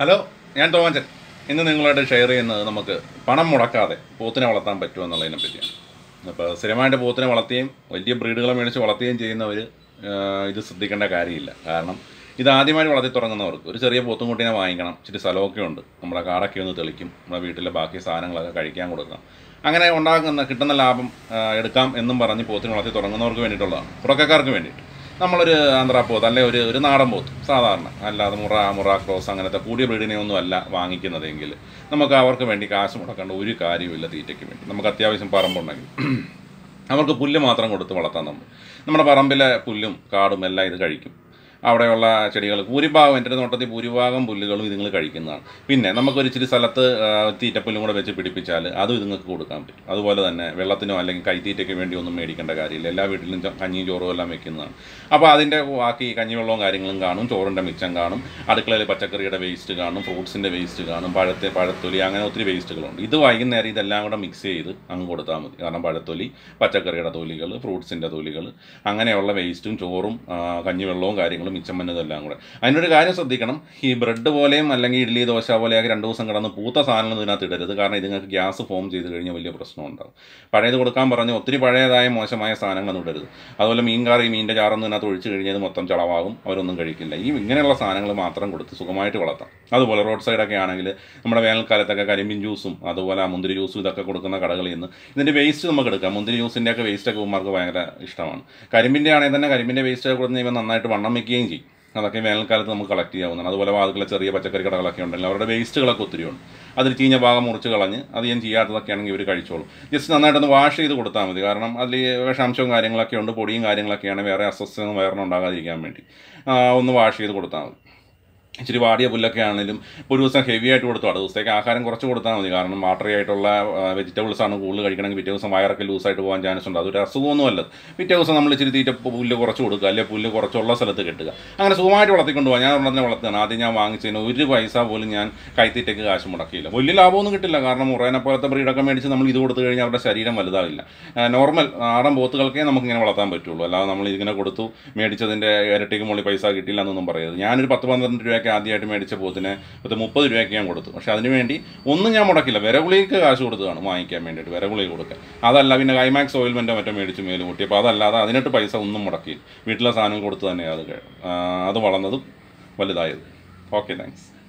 hello ഞാൻ തോമാച്ചൻ ഇന്ന് നിങ്ങളായിട്ട് ഷെയർ ചെയ്യുന്നത് നമുക്ക് പണം മുടക്കാതെ പോത്തിനെ വളർത്താൻ പറ്റുമോ എന്നുള്ളതിനെ പറ്റിയാണ് അപ്പോൾ സ്ഥിരമായിട്ട് പോത്തിനെ വളർത്തുകയും വലിയ ബ്രീഡുകളെ മേടിച്ച് വളർത്തുകയും ചെയ്യുന്നവർ ഇത് ശ്രദ്ധിക്കേണ്ട കാര്യമില്ല കാരണം ഇത് ആദ്യമായിട്ട് വളർത്തി തുടങ്ങുന്നവർക്ക് ഒരു ചെറിയ പോത്തും കുട്ടീനെ വാങ്ങിക്കണം ഇച്ചിരി സ്ഥലമൊക്കെ ഉണ്ട് നമ്മുടെ കാടൊക്കെ ഒന്ന് തെളിക്കും നമ്മുടെ വീട്ടിലെ ബാക്കി സാധനങ്ങളൊക്കെ കഴിക്കാൻ കൊടുക്കണം അങ്ങനെ ഉണ്ടാക്കുന്ന കിട്ടുന്ന ലാഭം എടുക്കാം എന്നും പറഞ്ഞ് പോത്തിനെ വളർത്തി തുടങ്ങുന്നവർക്ക് വേണ്ടിയിട്ടുള്ളതാണ് തുടക്കക്കാർക്ക് വേണ്ടിയിട്ട് നമ്മളൊരു ആന്ധ്രാപ്പോത്ത് അല്ലെ ഒരു ഒരു നാടൻ പോത്ത് സാധാരണ അല്ലാതെ മുറ മുറ ക്രോസ് അങ്ങനത്തെ കൂടിയ ബ്രീഡിനെ ഒന്നും അല്ല വാങ്ങിക്കുന്നതെങ്കിൽ നമുക്ക് അവർക്ക് വേണ്ടി കാശ് മുടക്കേണ്ട ഒരു കാര്യമില്ല തീറ്റയ്ക്ക് വേണ്ടി നമുക്ക് അത്യാവശ്യം പറമ്പുണ്ടെങ്കിൽ അവർക്ക് പുല്ല് മാത്രം കൊടുത്ത് വളർത്താൻ നമ്മൾ നമ്മുടെ പറമ്പിലെ പുല്ലും കാടും എല്ലാം ഇത് കഴിക്കും അവിടെയുള്ള ചെടികൾ ഭൂരിഭാഗം എൻ്റെ നോട്ടത്തിൽ ഭൂരിഭാഗം പുല്ലുകളും ഇതുങ്ങൾ കഴിക്കുന്നതാണ് പിന്നെ നമുക്കൊരു ഇച്ചിരി സ്ഥലത്ത് തീറ്റപ്പുല്ലും കൂടെ വെച്ച് പിടിപ്പിച്ചാൽ അതും ഇതുങ്ങൾക്ക് കൊടുക്കാൻ പറ്റും അതുപോലെ തന്നെ വെള്ളത്തിനോ അല്ലെങ്കിൽ കൈത്തീറ്റയ്ക്ക് വേണ്ടി ഒന്നും മേടിക്കേണ്ട കാര്യമില്ല എല്ലാ വീട്ടിലും കഞ്ഞിയും ചോറും എല്ലാം വെക്കുന്നതാണ് അപ്പോൾ അതിൻ്റെ ബാക്കി കഞ്ഞിവെള്ളവും കാര്യങ്ങളും കാണും ചോറിൻ്റെ മിച്ചം കാണും അടുക്കളയിൽ പച്ചക്കറിയുടെ വേസ്റ്റ് കാണും ഫ്രൂട്ട്സിൻ്റെ വേസ്റ്റ് കാണും പഴത്തെ പഴത്തൊലി അങ്ങനെ ഒത്തിരി വേസ്റ്റുകളുണ്ട് ഇത് വൈകുന്നേരം ഇതെല്ലാം കൂടെ മിക്സ് ചെയ്ത് അങ്ങ് കൊടുത്താൽ മതി കാരണം പഴത്തൊലി പച്ചക്കറിയുടെ തൊലികൾ ഫ്രൂട്ട്സിൻ്റെ തൊലികൾ അങ്ങനെയുള്ള വേസ്റ്റും ചോറും കഞ്ഞിവെള്ളവും കാര്യങ്ങളും കൊണ്ട് മിച്ചം വന്നതെല്ലാം കൂടെ അതിനൊരു കാര്യം ശ്രദ്ധിക്കണം ഈ ബ്രെഡ് പോലെയും അല്ലെങ്കിൽ ഇഡ്ഡലി ദോശ പോലെയൊക്കെ രണ്ട് ദിവസം കിടന്ന് പൂത്ത സാധനങ്ങൾ ഇതിനകത്ത് ഇടരുത് കാരണം ഇതുങ്ങൾക്ക് ഗ്യാസ് ഫോം ചെയ്ത് കഴിഞ്ഞാൽ വലിയ പ്രശ്നമുണ്ടാകും പഴയത് കൊടുക്കാൻ പറഞ്ഞ് ഒത്തിരി പഴയതായ മോശമായ സാധനങ്ങളൊന്നും ഇടരുത് അതുപോലെ മീൻ കറി മീൻ്റെ ചാറൊന്നും ഇതിനകത്ത് ഒഴിച്ച് കഴിഞ്ഞാൽ മൊത്തം ചളവാകും അവരൊന്നും കഴിക്കില്ല ഈ ഇങ്ങനെയുള്ള സാധനങ്ങൾ മാത്രം കൊടുത്ത് സുഖമായിട്ട് വളർത്താം അതുപോലെ റോഡ് സൈഡൊക്കെ ആണെങ്കിൽ നമ്മുടെ വേനൽക്കാലത്തൊക്കെ കരിമ്പിൻ ജ്യൂസും അതുപോലെ മുന്തിരി ജ്യൂസും ഇതൊക്കെ കൊടുക്കുന്ന കടകളിൽ നിന്ന് ഇതിൻ്റെ വേസ്റ്റ് നമുക്ക് എടുക്കാം മുന്തിരി ജ്യൂസിൻ്റെയൊക്കെ വേസ്റ്റൊക്കെ ഉമ്മർക്ക് ഭയങ്കര ഇഷ്ടമാണ് കരിമ്പിൻ്റെ ആണെങ്കിൽ തന്നെ കരിമ്പിൻ്റെ വേസ്റ്റ് കൊടുത്ത് ഇവ നന്നായിട്ട് വണ്ണം വയ്ക്കുകയും ചെയ്യുകയും ചെയ്യും അതൊക്കെ വേനൽക്കാലത്ത് നമുക്ക് കളക്ട് ചെയ്യാവുന്നതാണ് അതുപോലെ വാതുക്കളെ ചെറിയ പച്ചക്കറി കടകളൊക്കെ ഉണ്ടെങ്കിൽ അവരുടെ വേസ്റ്റുകളൊക്കെ ഒത്തിരി ഉണ്ട് അതിൽ ചീഞ്ഞ ഭാഗം മുറിച്ച് കളഞ്ഞ് അത് ഞാൻ ചെയ്യാത്തതൊക്കെ ആണെങ്കിൽ ഇവർ കഴിച്ചോളും ജസ്റ്റ് നന്നായിട്ടൊന്ന് വാഷ് ചെയ്ത് കൊടുത്താൽ മതി കാരണം അതിൽ വിഷാംശവും കാര്യങ്ങളൊക്കെ ഉണ്ട് പൊടിയും കാര്യങ്ങളൊക്കെയാണ് വേറെ അസ്വസ്ഥതയും വേറെ ഉണ്ടാകാതിരിക്കാൻ വേണ്ടി ഒന്ന് വാഷ് ചെയ്ത് കൊടുത്താൽ മതി ഇച്ചിരി വാടിയ പുല്ലൊക്കെ ആണെങ്കിലും ഒരു ദിവസം ഹെവി ആയിട്ട് കൊടുത്തു അടുത്ത ദിവസത്തേക്ക് ആഹാരം കുറച്ച് കൊടുത്താൽ മതി കാരണം വാട്ടറി ആയിട്ടുള്ള വെജിറ്റബിൾസ് ആണ് കൂടുതൽ കഴിക്കണമെങ്കിൽ പിറ്റേ ദിവസം വയറൊക്കെ ലൂസായിട്ട് പോകാൻ ചാൻസ് ഉണ്ട് അതൊരു അസുഖമൊന്നുമല്ല പിറ്റേ ദിവസം നമ്മൾ ഇച്ചിരി തീറ്റ പുല്ല് കുറച്ച് കൊടുക്കുക അല്ലെങ്കിൽ പുല്ല് കുറച്ചുള്ള സ്ഥലത്ത് കെട്ടുക അങ്ങനെ സുഖമായിട്ട് വളർത്തിക്കൊണ്ട് പോകാം ഞാൻ ഉടനെ വളർത്തുകയാണ് ആദ്യം ഞാൻ വാങ്ങിച്ചതിന് ഒരു പൈസ പോലും ഞാൻ കൈത്തീറ്റയ്ക്ക് കാശ് മുടക്കിയില്ല വലിയ ലാഭമൊന്നും കിട്ടില്ല കാരണം മുറേനെ പോലത്തെ ബ്രീഡൊക്കെ മേടിച്ച് നമ്മൾ ഇത് കൊടുത്തു കഴിഞ്ഞാൽ അവരുടെ ശരീരം വലുതാവില്ല നോർമൽ ആടൻ പോത്തുകൾക്കേ നമുക്ക് ഇങ്ങനെ വളർത്താൻ പറ്റുള്ളൂ അല്ലാതെ നമ്മൾ ഇതിങ്ങനെ കൊടുത്തു മേടിച്ചതിൻ്റെ ഇരട്ടിക്ക് മുകളിൽ പൈസ കിട്ടില്ല എന്നൊന്നും പറയരുത് ഞാനൊരു പത്ത് പന്ത്രണ്ട് രൂപ രൂപയ്ക്ക് ആദ്യമായിട്ട് മേടിച്ച പോത്തിനെ ഇപ്പോഴത്തെ മുപ്പത് രൂപയ്ക്ക് ഞാൻ കൊടുത്തു പക്ഷേ അതിന് വേണ്ടി ഒന്നും ഞാൻ മുടക്കില്ല വിരകുളിക്ക് കാശ് കൊടുത്തതാണ് വാങ്ങിക്കാൻ വേണ്ടിയിട്ട് വിരകുളി കൊടുക്കുക അതല്ല പിന്നെ കൈമാക്സ് ഓയിൽമെൻറ്റോ മറ്റോ മേടിച്ച് മേലും കൂട്ടി അപ്പോൾ അതല്ലാതെ അതിനിട്ട് പൈസ ഒന്നും മുടക്കിയില്ല വീട്ടിലെ സാധനം കൊടുത്ത് തന്നെ അത് അത് വളർന്നതും വലുതായത് ഓക്കെ താങ്ക്സ്